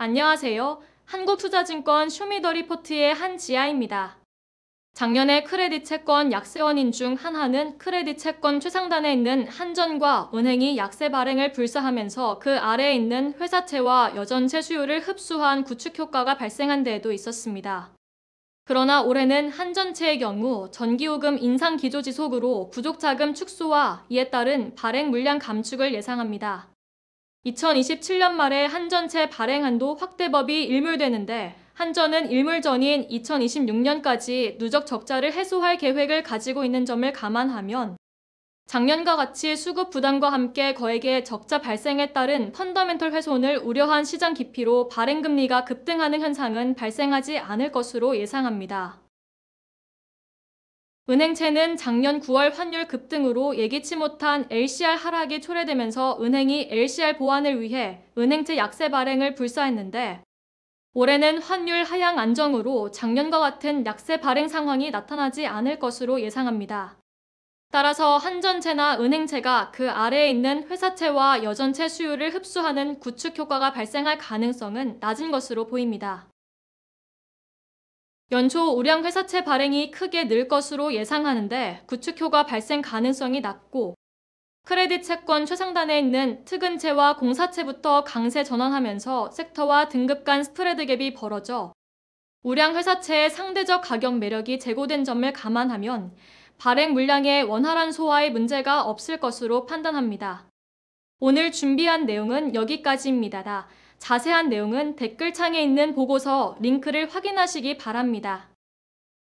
안녕하세요. 한국투자증권 쇼미더리포트의 한지아입니다. 작년에 크레딧 채권 약세 원인 중 하나는 크레딧 채권 최상단에 있는 한전과 은행이 약세 발행을 불사하면서 그 아래에 있는 회사채와 여전채 수요를 흡수한 구축 효과가 발생한 데에도 있었습니다. 그러나 올해는 한전채의 경우 전기요금 인상 기조 지속으로 부족 자금 축소와 이에 따른 발행 물량 감축을 예상합니다. 2027년 말에 한전체 발행한도 확대법이 일몰되는데 한전은 일몰전인 2026년까지 누적 적자를 해소할 계획을 가지고 있는 점을 감안하면 작년과 같이 수급 부담과 함께 거액의 적자 발생에 따른 펀더멘털 훼손을 우려한 시장 깊이로 발행금리가 급등하는 현상은 발생하지 않을 것으로 예상합니다. 은행채는 작년 9월 환율 급등으로 예기치 못한 LCR 하락이 초래되면서 은행이 LCR 보완을 위해 은행채 약세 발행을 불사했는데 올해는 환율 하향 안정으로 작년과 같은 약세 발행 상황이 나타나지 않을 것으로 예상합니다. 따라서 한전채나 은행채가 그 아래에 있는 회사채와 여전채 수요를 흡수하는 구축 효과가 발생할 가능성은 낮은 것으로 보입니다. 연초 우량 회사채 발행이 크게 늘 것으로 예상하는데 구축효과 발생 가능성이 낮고 크레딧 채권 최상단에 있는 특은채와 공사채부터 강세 전환하면서 섹터와 등급 간 스프레드 갭이 벌어져 우량 회사채의 상대적 가격 매력이 제고된 점을 감안하면 발행 물량의 원활한 소화의 문제가 없을 것으로 판단합니다. 오늘 준비한 내용은 여기까지입니다. 자세한 내용은 댓글창에 있는 보고서 링크를 확인하시기 바랍니다.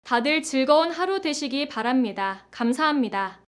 다들 즐거운 하루 되시기 바랍니다. 감사합니다.